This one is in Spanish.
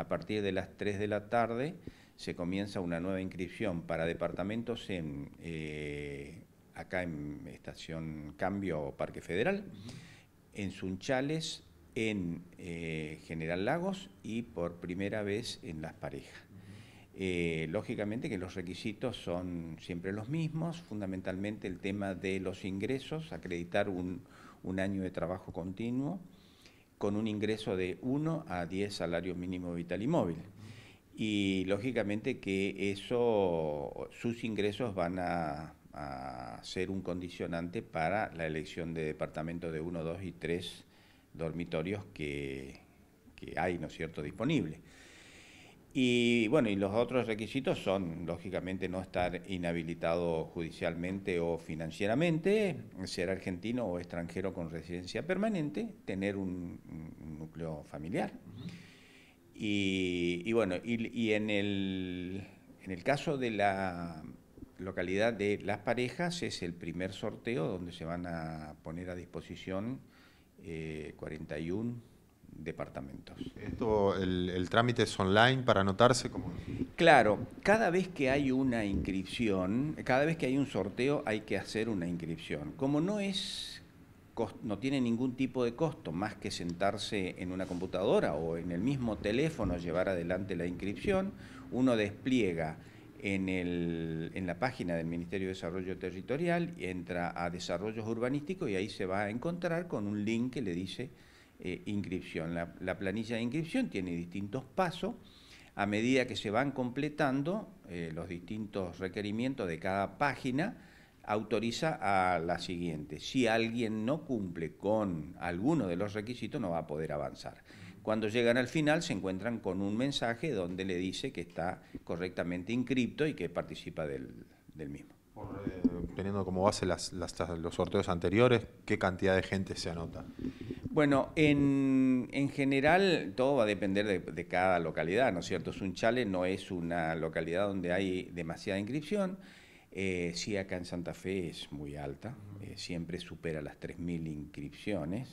a partir de las 3 de la tarde se comienza una nueva inscripción para departamentos en, eh, acá en Estación Cambio Parque Federal, en Sunchales, en eh, General Lagos y por primera vez en Las Parejas. Eh, lógicamente que los requisitos son siempre los mismos, fundamentalmente el tema de los ingresos, acreditar un año de trabajo continuo, con un ingreso de 1 a 10 salarios mínimos vital y móvil. Y lógicamente que eso, sus ingresos van a, ser un condicionante para la elección de departamentos de 1, 2 y 3 dormitorios que, que hay, ¿no cierto?, disponibles. Y bueno, y los otros requisitos son, lógicamente, no estar inhabilitado judicialmente o financieramente, ser argentino o extranjero con residencia permanente, tener un, núcleo familiar. y, bueno, y, en, el, en el caso de la localidad de Las Parejas es el primer sorteo donde se van a poner a disposición 41 eh, departamentos. ¿Esto, el, trámite es online para anotarse? Como... Claro, cada vez que hay una inscripción, cada vez que hay un sorteo hay que hacer una inscripción. Como no es no tiene ningún tipo de costo más que sentarse en una computadora o en el mismo teléfono llevar adelante la inscripción, uno despliega en, la página del Ministerio de Desarrollo Territorial, y entra a Desarrollos Urbanísticos y ahí se va a encontrar con un link que le dice eh, inscripción. La, planilla de inscripción tiene distintos pasos. A medida que se van completando eh, los distintos requerimientos de cada página, autoriza a la siguiente. Si alguien no cumple con alguno de los requisitos, no va a poder avanzar. Cuando llegan al final se encuentran con un mensaje donde le dice que está correctamente inscripto y que participa del, mismo. Por, eh, teniendo como base los sorteos anteriores, ¿qué cantidad de gente se anota? Bueno, en, general todo va a depender de, cada localidad, ¿no es cierto? Sunchale no es una localidad donde hay demasiada inscripción. Eh, sí, acá en Santa Fe es muy alta, eh, siempre supera las 3.000 inscripciones.